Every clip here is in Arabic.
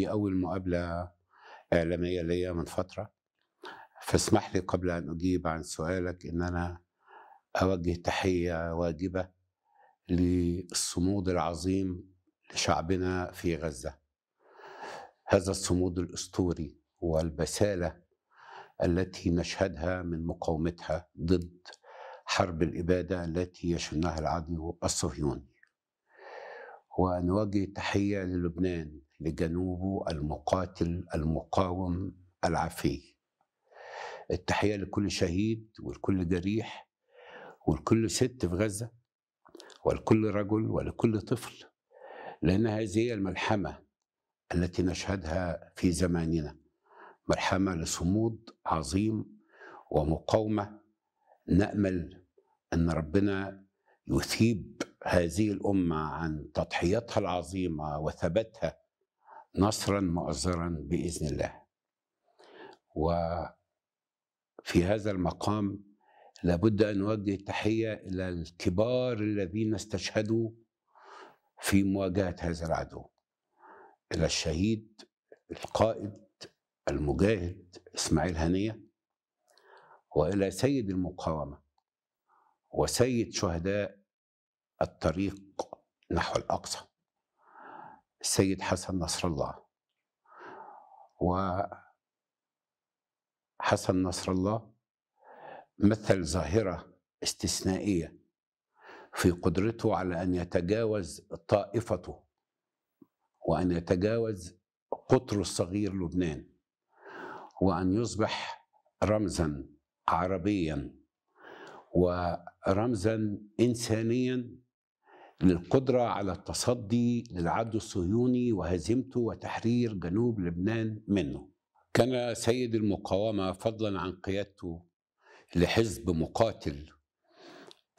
دي أول مقابلة إعلامية ليا من فترة فاسمح لي قبل أن أجيب عن سؤالك إن أنا أوجه تحية واجبة للصمود العظيم لشعبنا في غزة هذا الصمود الأسطوري والبسالة التي نشهدها من مقاومتها ضد حرب الإبادة التي يشنها العدو الصهيوني ونوجه تحية للبنان لجنوبه المقاتل المقاوم العفي التحية لكل شهيد ولكل جريح ولكل ست في غزة ولكل رجل ولكل طفل لأن هذه هي الملحمة التي نشهدها في زماننا ملحمة لصمود عظيم ومقاومة نأمل أن ربنا يثيب هذه الأمة عن تضحيتها العظيمة وثباتها نصرا مؤزرا باذن الله. وفي هذا المقام لابد ان نوجه التحيه الى الكبار الذين استشهدوا في مواجهه هذا العدو. الى الشهيد القائد المجاهد اسماعيل هنيه والى سيد المقاومه وسيد شهداء الطريق نحو الاقصى السيد حسن نصر الله وحسن نصر الله مثل ظاهرة استثنائية في قدرته على أن يتجاوز طائفته وأن يتجاوز قطره الصغير لبنان وأن يصبح رمزا عربيا ورمزا إنسانيا للقدرة على التصدي للعدو الصهيوني وهزيمته وتحرير جنوب لبنان منه كان سيد المقاومة فضلا عن قيادته لحزب مقاتل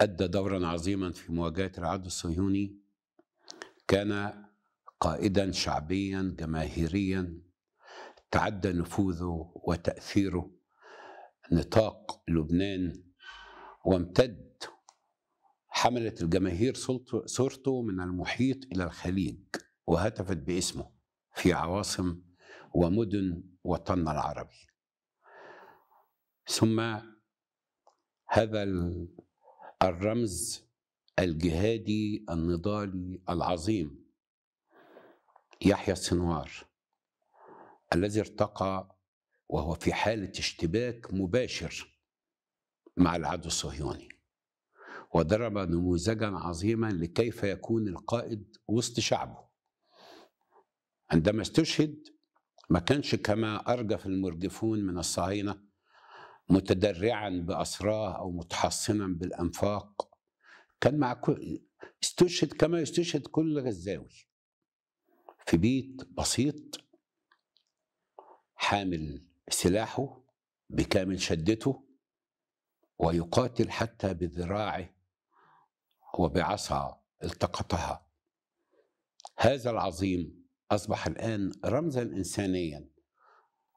أدى دورا عظيما في مواجهة العدو الصهيوني كان قائدا شعبيا جماهيريا تعدى نفوذه وتأثيره نطاق لبنان وامتد حملت الجماهير صورته من المحيط إلى الخليج وهتفت باسمه في عواصم ومدن وطننا العربي ثم هذا الرمز الجهادي النضالي العظيم يحيى السنوار الذي ارتقى وهو في حالة اشتباك مباشر مع العدو الصهيوني وضرب نموذجا عظيما لكيف يكون القائد وسط شعبه عندما استشهد ما كانش كما أرجف المرجفون من الصهاينة متدرعا بأسراه أو متحصنا بالأنفاق كان مع كل استشهد كما يستشهد كل غزاوي في بيت بسيط حامل سلاحه بكامل شدته ويقاتل حتى بذراعه وبعصا التقطها هذا العظيم أصبح الآن رمزا إنسانيا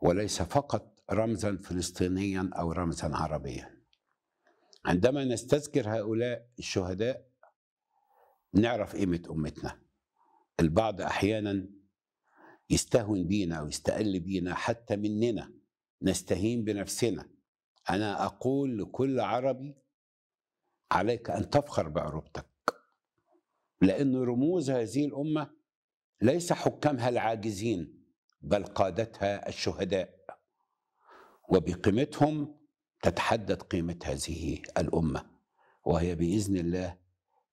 وليس فقط رمزا فلسطينيا أو رمزا عربيا عندما نستذكر هؤلاء الشهداء نعرف قيمة أمتنا البعض أحيانا يستهون بينا ويستقل بينا حتى مننا نستهين بنفسنا أنا أقول لكل عربي عليك أن تفخر بعروبتك لأن رموز هذه الأمة ليس حكامها العاجزين بل قادتها الشهداء وبقيمتهم تتحدد قيمة هذه الأمة وهي بإذن الله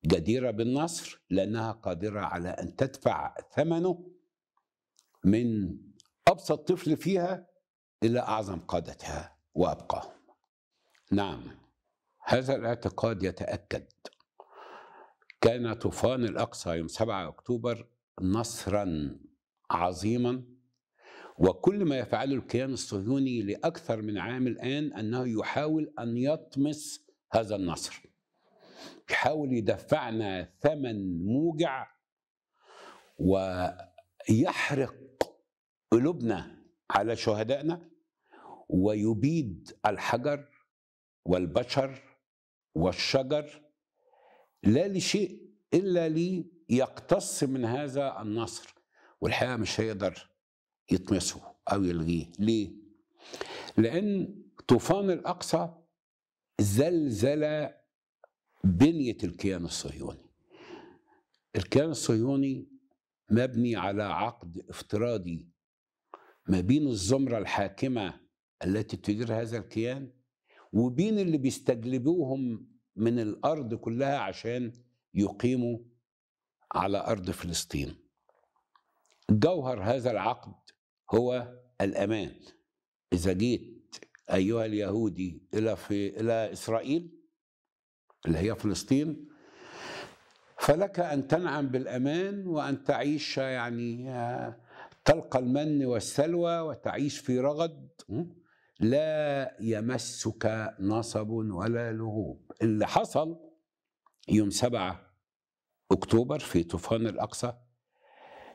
جديرة بالنصر لأنها قادرة على أن تدفع ثمنه من أبسط طفل فيها إلى أعظم قادتها وأبقاهم نعم هذا الاعتقاد يتأكد كان طوفان الأقصى يوم 7 أكتوبر نصرا عظيما وكل ما يفعله الكيان الصهيوني لأكثر من عام الآن أنه يحاول أن يطمس هذا النصر يحاول يدفعنا ثمن موجع ويحرق قلوبنا على شهدائنا ويبيد الحجر والبشر والشجر لا لشيء الا ليقتص من هذا النصر والحقيقه مش هيقدر يطمسه او يلغيه ليه لان طوفان الاقصى زلزل بنيه الكيان الصهيوني الكيان الصهيوني مبني على عقد افتراضي ما بين الزمره الحاكمه التي تدير هذا الكيان وبين اللي بيستجلبوهم من الارض كلها عشان يقيموا على ارض فلسطين جوهر هذا العقد هو الامان اذا جيت ايها اليهودي الى في الى اسرائيل اللي هي فلسطين فلك ان تنعم بالامان وان تعيش يعني آه، تلقى المن والسلوى وتعيش في رغد لا يمسك نصب ولا لغوب اللي حصل يوم 7 أكتوبر في طوفان الأقصى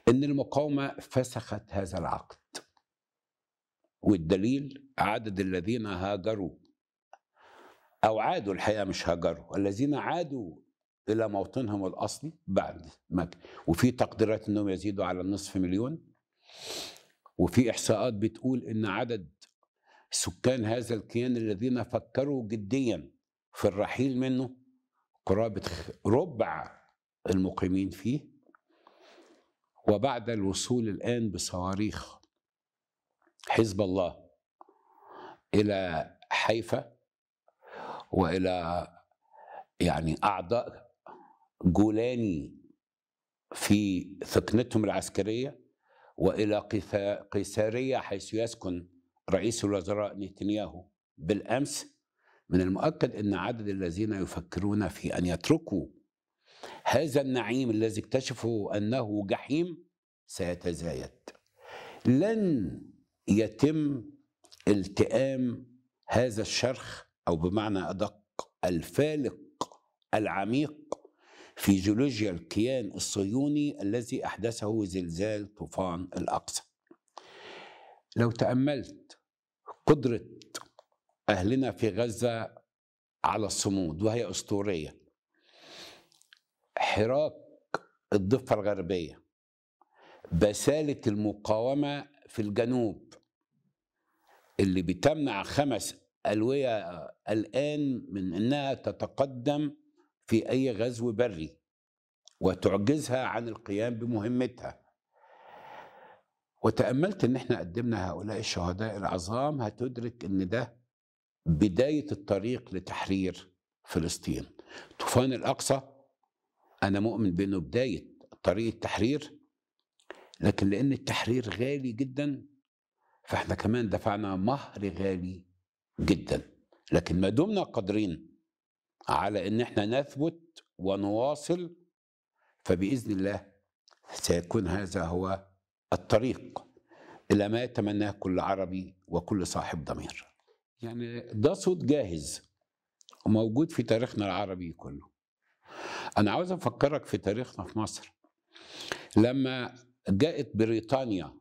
إن المقاومة فسخت هذا العقد والدليل عدد الذين هاجروا أو عادوا الحقيقة مش هاجروا الذين عادوا إلى موطنهم الأصلي بعد ما وفي تقديرات إنهم يزيدوا على النصف مليون وفي إحصاءات بتقول إن عدد سكان هذا الكيان الذين فكروا جديا في الرحيل منه قرابة ربع المقيمين فيه وبعد الوصول الآن بصواريخ حزب الله إلى حيفا وإلى يعني أعضاء جولاني في ثكنتهم العسكرية وإلى قيسارية حيث يسكن رئيس الوزراء نتنياهو بالامس من المؤكد ان عدد الذين يفكرون في ان يتركوا هذا النعيم الذي اكتشفوا انه جحيم سيتزايد لن يتم التئام هذا الشرخ او بمعنى ادق الفالق العميق في جيولوجيا الكيان الصهيوني الذي احدثه زلزال طوفان الاقصى لو تاملت قدرة أهلنا في غزة على الصمود وهي أسطورية حراك الضفة الغربية بسالة المقاومة في الجنوب اللي بتمنع خمس ألوية الآن من أنها تتقدم في أي غزو بري وتعجزها عن القيام بمهمتها وتأملت إن إحنا قدمنا هؤلاء الشهداء العظام هتدرك إن ده بداية الطريق لتحرير فلسطين طوفان الأقصى أنا مؤمن بأنه بداية طريق التحرير لكن لأن التحرير غالي جدا فإحنا كمان دفعنا مهر غالي جدا لكن ما دمنا قادرين على إن إحنا نثبت ونواصل فبإذن الله سيكون هذا هو الطريق إلى ما يتمناه كل عربي وكل صاحب ضمير يعني ده صوت جاهز وموجود في تاريخنا العربي كله أنا عاوز أفكرك في تاريخنا في مصر لما جاءت بريطانيا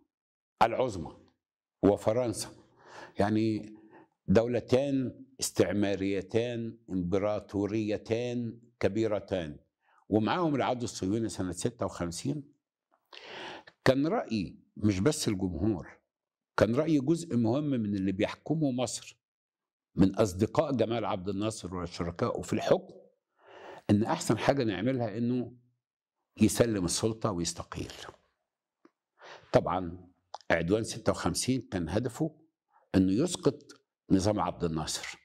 العظمى وفرنسا يعني دولتان استعماريتان امبراطوريتان كبيرتان ومعاهم العدو الصهيوني سنة 56 كان رأي مش بس الجمهور كان رأي جزء مهم من اللي بيحكموا مصر من أصدقاء جمال عبد الناصر وشركائه في الحكم إن أحسن حاجة نعملها إنه يسلم السلطة ويستقيل طبعا عدوان 56 كان هدفه انه يسقط نظام عبد الناصر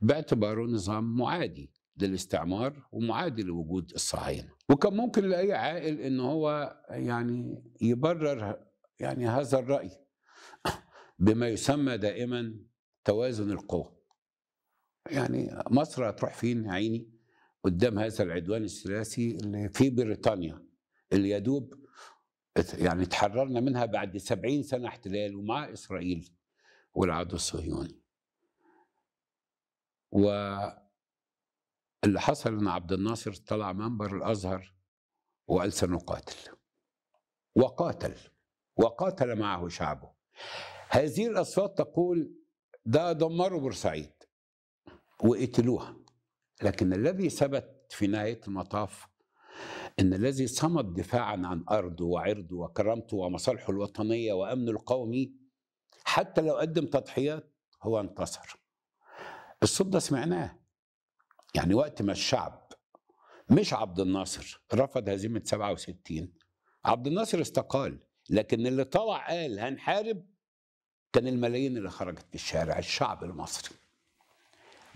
باعتباره نظام معادي للاستعمار ومعادي لوجود الصهاينه وكان ممكن لاي عاقل ان هو يعني يبرر يعني هذا الراي بما يسمى دائما توازن القوى يعني مصر هتروح فين عيني قدام هذا العدوان الثلاثي اللي في بريطانيا اللي يدوب يعني تحررنا منها بعد سبعين سنة احتلال ومع إسرائيل والعدو الصهيوني و اللي حصل ان عبد الناصر طلع منبر الازهر وقال سنقاتل وقاتل وقاتل معه شعبه هذه الاصوات تقول ده دمروا بورسعيد وقتلوها لكن الذي ثبت في نهايه المطاف ان الذي صمد دفاعا عن ارضه وعرضه وكرامته ومصالحه الوطنيه وامنه القومي حتى لو قدم تضحيات هو انتصر الصوت ده سمعناه يعني وقت ما الشعب مش عبد الناصر رفض هزيمة 67 عبد الناصر استقال لكن اللي طلع قال هنحارب كان الملايين اللي خرجت في الشارع الشعب المصري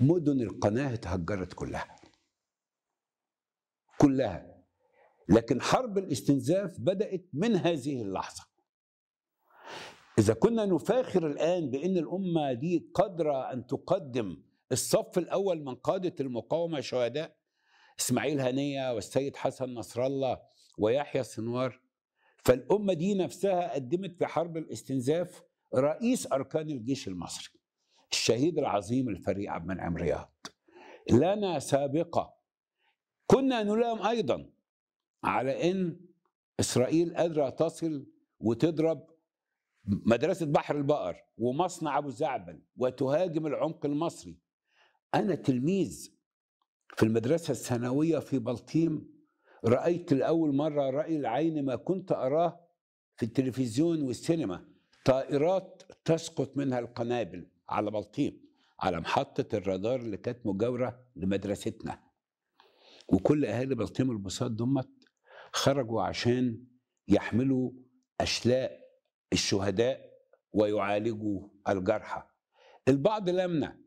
مدن القناة اتهجرت كلها كلها لكن حرب الاستنزاف بدأت من هذه اللحظة إذا كنا نفاخر الآن بأن الأمة دي قادرة أن تقدم الصف الأول من قادة المقاومة شهداء إسماعيل هنية والسيد حسن نصر الله ويحيى السنوار فالأمة دي نفسها قدمت في حرب الاستنزاف رئيس أركان الجيش المصري الشهيد العظيم الفريق عبد المنعم رياض لنا سابقة كنا نلام أيضا على أن إسرائيل قادرة تصل وتضرب مدرسة بحر البقر ومصنع أبو زعبل وتهاجم العمق المصري أنا تلميذ في المدرسة الثانوية في بلطيم رأيت لأول مرة رأي العين ما كنت أراه في التلفزيون والسينما طائرات تسقط منها القنابل على بلطيم على محطة الرادار اللي كانت مجاورة لمدرستنا وكل أهالي بلطيم البساط دمت خرجوا عشان يحملوا أشلاء الشهداء ويعالجوا الجرحى البعض لمنا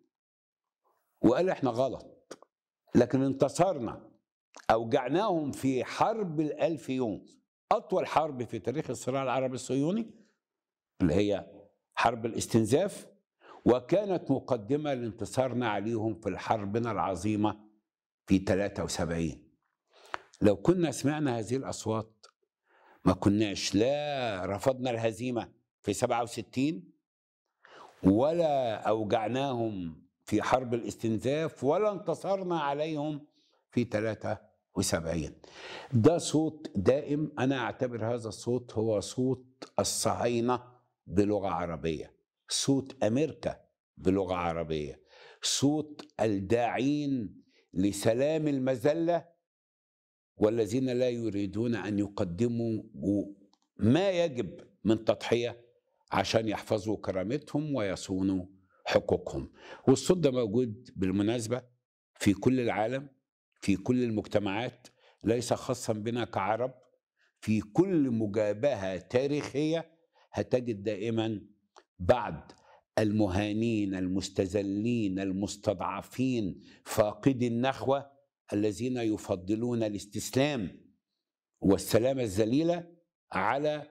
وقال احنا غلط لكن انتصرنا أوجعناهم في حرب الألف يوم أطول حرب في تاريخ الصراع العربي الصهيوني اللي هي حرب الاستنزاف وكانت مقدمة لانتصارنا عليهم في الحربنا العظيمة في 73 لو كنا سمعنا هذه الأصوات ما كناش لا رفضنا الهزيمة في 67 ولا أوجعناهم في حرب الاستنزاف ولا انتصرنا عليهم في 73 ده صوت دائم أنا أعتبر هذا الصوت هو صوت الصهاينة بلغة عربية صوت أمريكا بلغة عربية صوت الداعين لسلام المذلة والذين لا يريدون أن يقدموا ما يجب من تضحية عشان يحفظوا كرامتهم ويصونوا حقوقهم والصوت ده موجود بالمناسبة في كل العالم في كل المجتمعات ليس خاصا بنا كعرب في كل مجابهة تاريخية هتجد دائما بعض المهانين المستذلين المستضعفين فاقدي النخوة الذين يفضلون الاستسلام والسلامة الذليلة على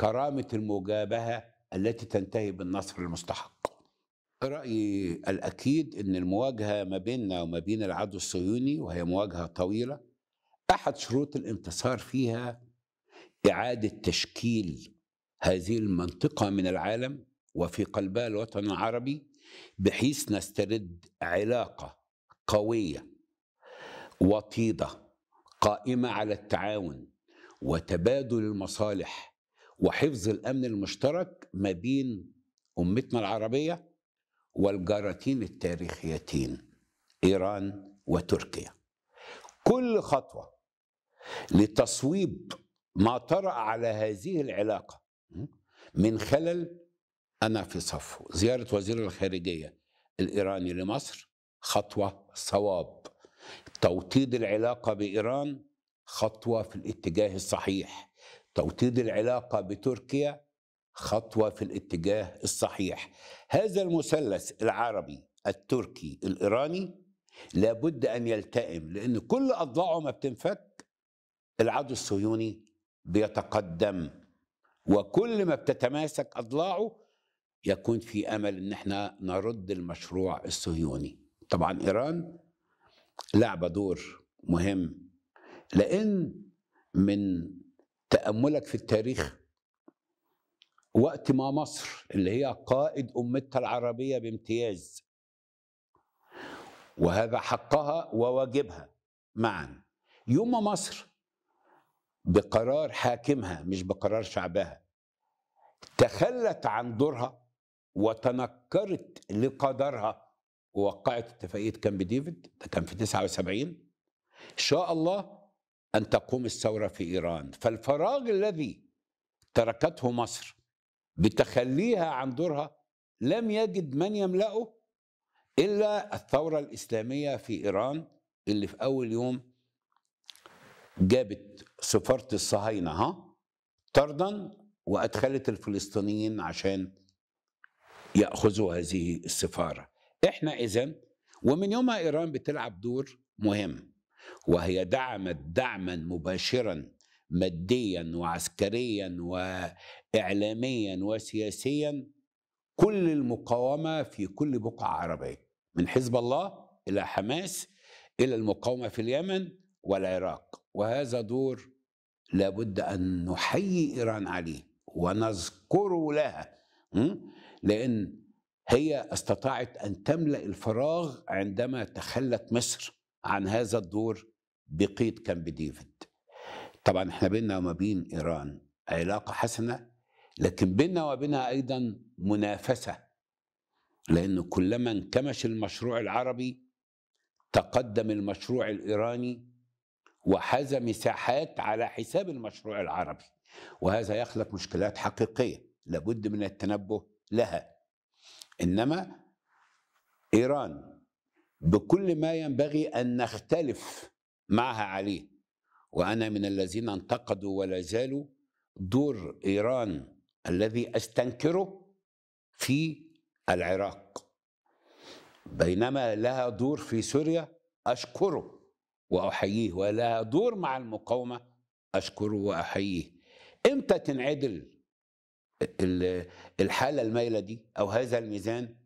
كرامة المجابهة التي تنتهي بالنصر المستحق رأيي الأكيد أن المواجهة ما بيننا وما بين العدو الصهيوني وهي مواجهة طويلة أحد شروط الانتصار فيها إعادة تشكيل هذه المنطقة من العالم وفي قلبها الوطن العربي بحيث نسترد علاقة قوية وطيدة قائمة على التعاون وتبادل المصالح وحفظ الأمن المشترك ما بين أمتنا العربية والجارتين التاريخيتين إيران وتركيا كل خطوة لتصويب ما طرأ على هذه العلاقة من خلل أنا في صفه زيارة وزير الخارجية الإيراني لمصر خطوة صواب توطيد العلاقة بإيران خطوة في الاتجاه الصحيح توطيد العلاقة بتركيا خطوه في الاتجاه الصحيح هذا المثلث العربي التركي الايراني لابد ان يلتئم لان كل اضلاعه ما بتنفك العدو الصهيوني بيتقدم وكل ما بتتماسك اضلاعه يكون في امل ان احنا نرد المشروع الصهيوني طبعا ايران لعبه دور مهم لان من تاملك في التاريخ وقت ما مصر اللي هي قائد أمتها العربية بامتياز وهذا حقها وواجبها معا يوم ما مصر بقرار حاكمها مش بقرار شعبها تخلت عن دورها وتنكرت لقدرها ووقعت اتفاقية كامب ديفيد ده كان في 79 إن شاء الله أن تقوم الثورة في إيران فالفراغ الذي تركته مصر بتخليها عن دورها لم يجد من يملأه إلا الثورة الإسلامية في إيران اللي في أول يوم جابت سفارة الصهاينة ها طردا وأدخلت الفلسطينيين عشان يأخذوا هذه السفارة إحنا إذا ومن يومها إيران بتلعب دور مهم وهي دعمت دعما مباشرا ماديا وعسكريا واعلاميا وسياسيا كل المقاومه في كل بقعه عربيه من حزب الله الى حماس الى المقاومه في اليمن والعراق وهذا دور لابد ان نحيي ايران عليه ونذكره لها لان هي استطاعت ان تملا الفراغ عندما تخلت مصر عن هذا الدور بقيد كامب ديفيد طبعا احنا بيننا وما بين ايران علاقه حسنه لكن بيننا وبينها ايضا منافسه لانه كلما انكمش المشروع العربي تقدم المشروع الايراني وحاز مساحات على حساب المشروع العربي وهذا يخلق مشكلات حقيقيه لابد من التنبه لها انما ايران بكل ما ينبغي ان نختلف معها عليه وأنا من الذين انتقدوا ولا زالوا دور إيران الذي أستنكره في العراق بينما لها دور في سوريا أشكره وأحييه ولها دور مع المقاومة أشكره وأحييه إمتى تنعدل الحالة المايلة دي أو هذا الميزان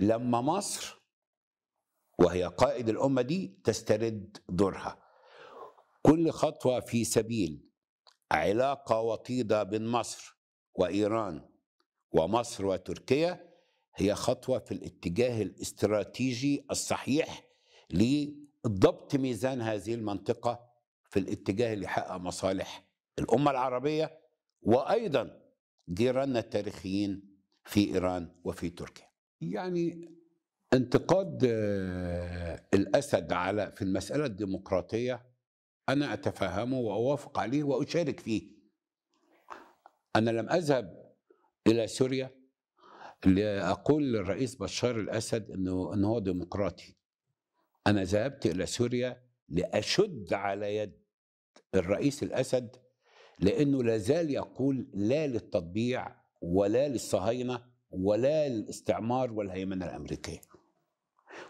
لما مصر وهي قائد الأمة دي تسترد دورها كل خطوة في سبيل علاقة وطيدة بين مصر وإيران ومصر وتركيا هي خطوة في الاتجاه الاستراتيجي الصحيح لضبط ميزان هذه المنطقة في الاتجاه اللي حقق مصالح الأمة العربية وأيضا جيراننا التاريخيين في إيران وفي تركيا يعني انتقاد آه، الأسد على في المسألة الديمقراطية أنا أتفهمه وأوافق عليه وأشارك فيه أنا لم أذهب إلى سوريا لأقول للرئيس بشار الأسد أنه, إنه هو ديمقراطي أنا ذهبت إلى سوريا لأشد على يد الرئيس الأسد لأنه لازال يقول لا للتطبيع ولا للصهاينة ولا للاستعمار والهيمنة الأمريكية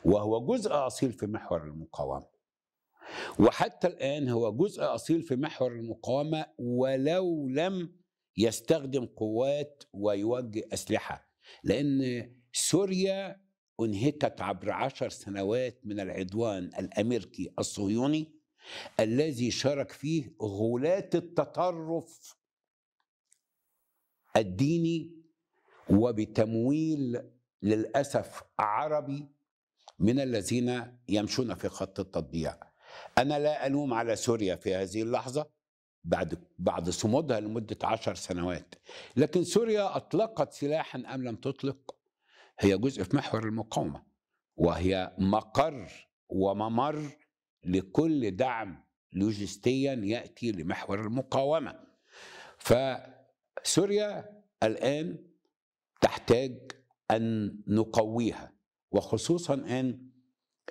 وهو جزء أصيل في محور المقاومة وحتى الآن هو جزء أصيل في محور المقاومة ولو لم يستخدم قوات ويوجه أسلحة لأن سوريا أنهكت عبر عشر سنوات من العدوان الأمريكي الصهيوني الذي شارك فيه غلاة التطرف الديني وبتمويل للأسف عربي من الذين يمشون في خط التطبيع أنا لا ألوم على سوريا في هذه اللحظة بعد بعد صمودها لمدة عشر سنوات لكن سوريا أطلقت سلاحا أم لم تطلق هي جزء في محور المقاومة وهي مقر وممر لكل دعم لوجستيا يأتي لمحور المقاومة فسوريا الآن تحتاج أن نقويها وخصوصا أن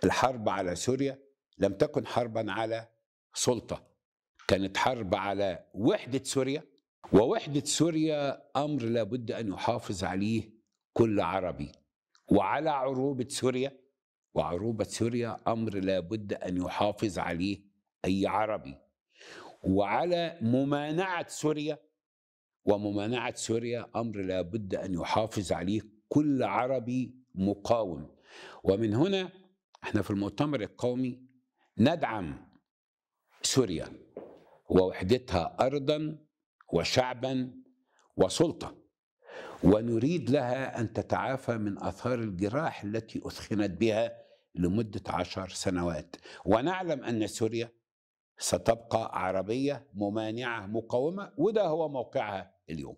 الحرب على سوريا لم تكن حربا على سلطه كانت حرب على وحده سوريا ووحده سوريا امر لابد ان يحافظ عليه كل عربي وعلى عروبه سوريا وعروبه سوريا امر لابد ان يحافظ عليه اي عربي وعلى ممانعه سوريا وممانعه سوريا امر لابد ان يحافظ عليه كل عربي مقاوم ومن هنا احنا في المؤتمر القومي ندعم سوريا ووحدتها ارضا وشعبا وسلطه ونريد لها ان تتعافى من اثار الجراح التي اثخنت بها لمده عشر سنوات ونعلم ان سوريا ستبقى عربيه ممانعه مقاومه وده هو موقعها اليوم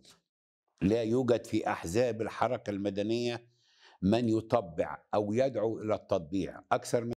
لا يوجد في احزاب الحركه المدنيه من يطبع او يدعو الى التطبيع اكثر من